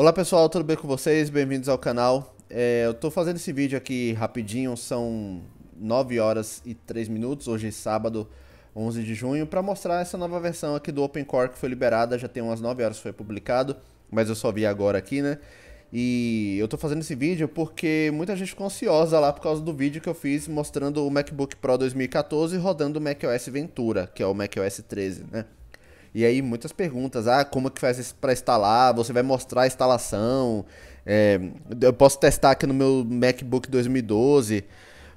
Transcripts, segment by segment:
Olá pessoal, tudo bem com vocês? Bem-vindos ao canal. É, eu tô fazendo esse vídeo aqui rapidinho, são 9 horas e 3 minutos, hoje é sábado 11 de junho, para mostrar essa nova versão aqui do OpenCore que foi liberada, já tem umas 9 horas que foi publicado, mas eu só vi agora aqui, né? E eu tô fazendo esse vídeo porque muita gente ficou ansiosa lá por causa do vídeo que eu fiz mostrando o MacBook Pro 2014 rodando o macOS Ventura, que é o macOS 13, né? E aí muitas perguntas, ah, como que faz para instalar? Você vai mostrar a instalação? É, eu posso testar aqui no meu MacBook 2012.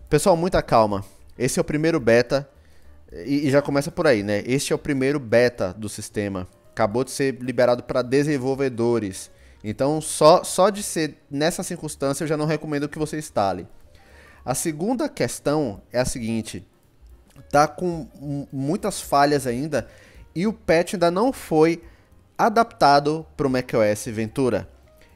Pessoal, muita calma. Esse é o primeiro beta e, e já começa por aí, né? Este é o primeiro beta do sistema. Acabou de ser liberado para desenvolvedores. Então, só, só de ser nessa circunstância, eu já não recomendo que você instale. A segunda questão é a seguinte: tá com muitas falhas ainda e o patch ainda não foi adaptado para o macOS Ventura.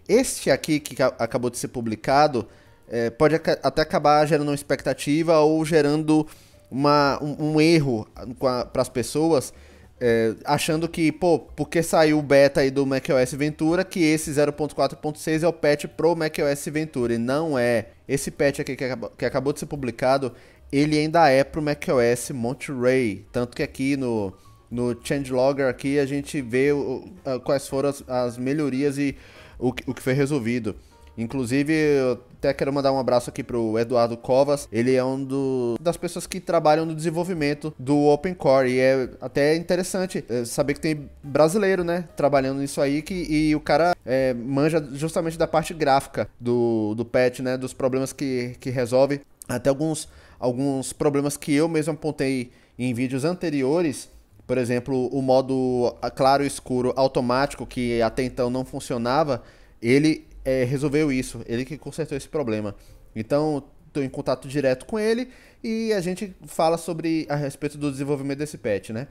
Este aqui que acabou de ser publicado é, pode até acabar gerando uma expectativa ou gerando uma, um, um erro para as pessoas, é, achando que, pô, porque saiu o beta aí do macOS Ventura, que esse 0.4.6 é o patch pro macOS Ventura, e não é. Esse patch aqui que, acabou, que acabou de ser publicado, ele ainda é pro macOS Monterey, tanto que aqui no no changelogger aqui a gente vê o, a, quais foram as, as melhorias e o, o, que foi resolvido. Inclusive, eu até quero mandar um abraço aqui pro Eduardo Covas. Ele é um do, das pessoas que trabalham no desenvolvimento do Open Core. E é até interessante é, saber que tem brasileiro, né? Trabalhando nisso aí. Que, e o cara é, manja justamente da parte gráfica do, do patch, né? Dos problemas que, que resolve. Até alguns, alguns problemas que eu mesmo apontei em vídeos anteriores por exemplo, o modo ah, claro e escuro automático, que até então não funcionava, ele é, resolveu isso, ele que consertou esse problema. Então, estou em contato direto com ele e a gente fala sobre a respeito do desenvolvimento desse patch, né?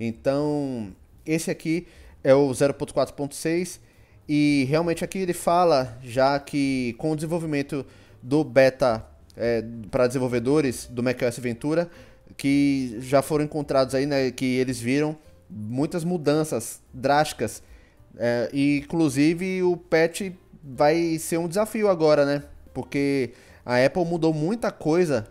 Então, esse aqui é o 0.4.6 e realmente aqui ele fala já que com o desenvolvimento do beta é, para desenvolvedores do macOS Ventura, que já foram encontrados aí, né, que eles viram muitas mudanças drásticas. É, e, inclusive, o patch vai ser um desafio agora, né? Porque a Apple mudou muita coisa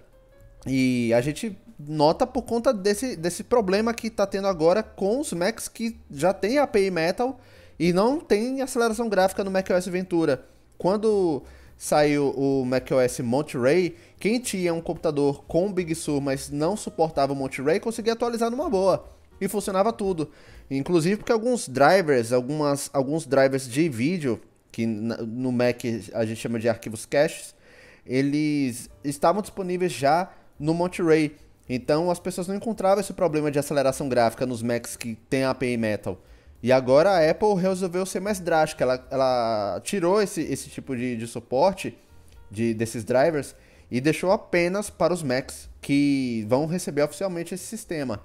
e a gente nota por conta desse, desse problema que está tendo agora com os Macs que já tem API Metal e não tem aceleração gráfica no macOS Ventura. Quando saiu o macOS Monterey, quem tinha um computador com Big Sur, mas não suportava o Monterey, conseguia atualizar numa boa. E funcionava tudo. Inclusive porque alguns drivers, algumas, alguns drivers de vídeo, que no Mac a gente chama de arquivos caches, eles estavam disponíveis já no Monterey. Então as pessoas não encontravam esse problema de aceleração gráfica nos Macs que tem API Metal. E agora a Apple resolveu ser mais drástica. Ela, ela tirou esse, esse tipo de, de suporte de, desses drivers e deixou apenas para os Macs que vão receber oficialmente esse sistema.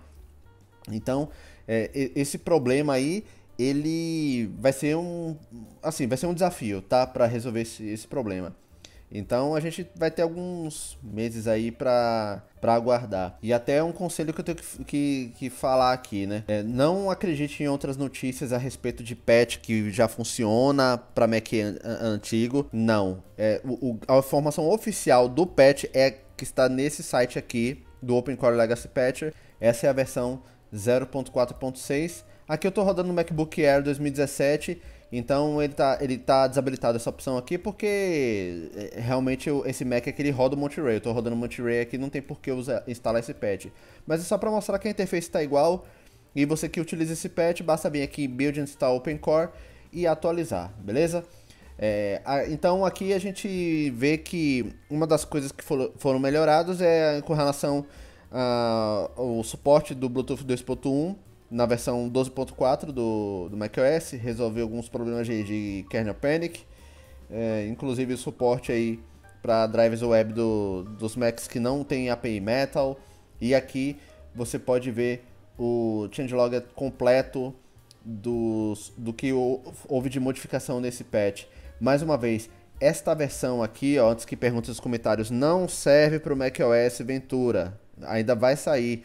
Então, é, esse problema aí, ele vai ser um, assim, vai ser um desafio, tá, para resolver esse, esse problema. Então a gente vai ter alguns meses aí para para aguardar. E até é um conselho que eu tenho que, que, que falar aqui, né? É, não acredite em outras notícias a respeito de patch que já funciona para Mac an antigo. Não. É, o, o, a informação oficial do patch é que está nesse site aqui do OpenCore Legacy Patcher. Essa é a versão 0.4.6. Aqui eu estou rodando no MacBook Air 2017 então ele tá, ele tá desabilitado essa opção aqui porque é, realmente esse Mac aqui é ele roda o Monterey. Eu tô rodando o Monterey aqui, não tem por que usar, instalar esse patch. Mas é só para mostrar que a interface está igual e você que utiliza esse patch, basta vir aqui em Build Install Open Core e atualizar, beleza? É, a, então aqui a gente vê que uma das coisas que for, foram melhoradas é com relação ao ah, suporte do Bluetooth 2.1 na versão 12.4 do, do macOS, resolveu alguns problemas de, de kernel panic, é, inclusive o suporte aí para drivers web do, dos Macs que não tem API Metal, e aqui você pode ver o changelog completo dos, do que houve de modificação nesse patch. Mais uma vez, esta versão aqui, ó, antes que perguntem os comentários, não serve para o macOS Ventura. Ainda vai sair.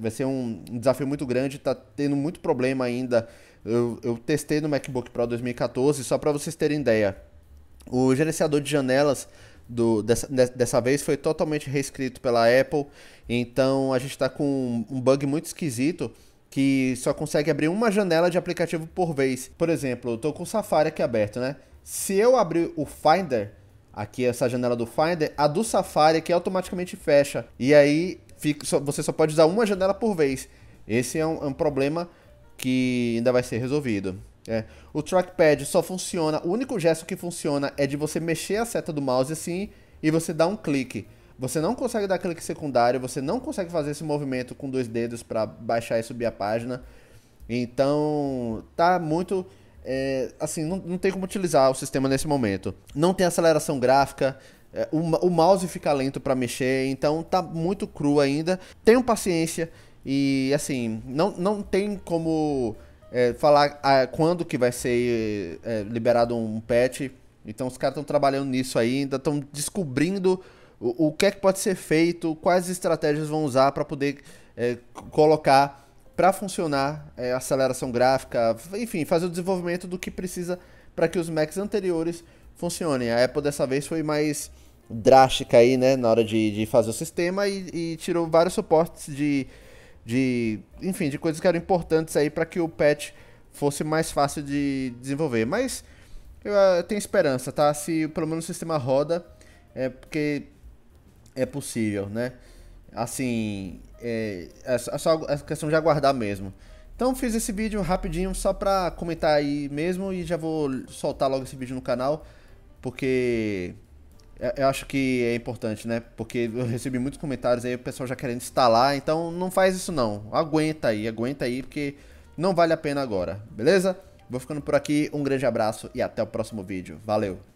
Vai ser um desafio muito grande, tá tendo muito problema ainda. Eu, eu testei no MacBook Pro 2014, só para vocês terem ideia. O gerenciador de janelas do, dessa, dessa vez foi totalmente reescrito pela Apple, então a gente está com um bug muito esquisito que só consegue abrir uma janela de aplicativo por vez. Por exemplo, eu estou com o Safari aqui aberto, né? Se eu abrir o Finder, aqui essa janela do Finder, a do Safari que automaticamente fecha. E aí fica, só, você só pode usar uma janela por vez. Esse é um, é um problema que ainda vai ser resolvido. É. O trackpad só funciona, o único gesto que funciona é de você mexer a seta do mouse assim e você dar um clique. Você não consegue dar clique secundário, você não consegue fazer esse movimento com dois dedos para baixar e subir a página. Então, tá muito. É, assim, não, não tem como utilizar o sistema nesse momento. Não tem aceleração gráfica, é, o, o mouse fica lento para mexer, então tá muito cru ainda. Tenham paciência e assim, não, não tem como é, falar a, ah, quando que vai ser é, liberado um patch. Então os caras estão trabalhando nisso ainda, estão descobrindo o, o que é que pode ser feito, quais estratégias vão usar para poder é, colocar para funcionar é, aceleração gráfica, enfim, fazer o desenvolvimento do que precisa para que os Macs anteriores funcionem. A Apple dessa vez foi mais drástica aí, né, na hora de, de fazer o sistema e, e tirou vários suportes de, de, enfim, de coisas que eram importantes aí para que o patch fosse mais fácil de desenvolver. Mas eu, ah, eu tenho esperança, tá? Se pelo menos o sistema roda, é porque é possível, né? Assim, é, é só é a questão de aguardar mesmo. Então fiz esse vídeo rapidinho só para comentar aí mesmo e já vou soltar logo esse vídeo no canal porque é, eu acho que é importante, né? Porque eu recebi muitos comentários aí, o pessoal já querendo instalar, então não faz isso não. Aguenta aí, aguenta aí, porque não vale a pena agora, beleza? Vou ficando por aqui, um grande abraço e até o próximo vídeo. Valeu!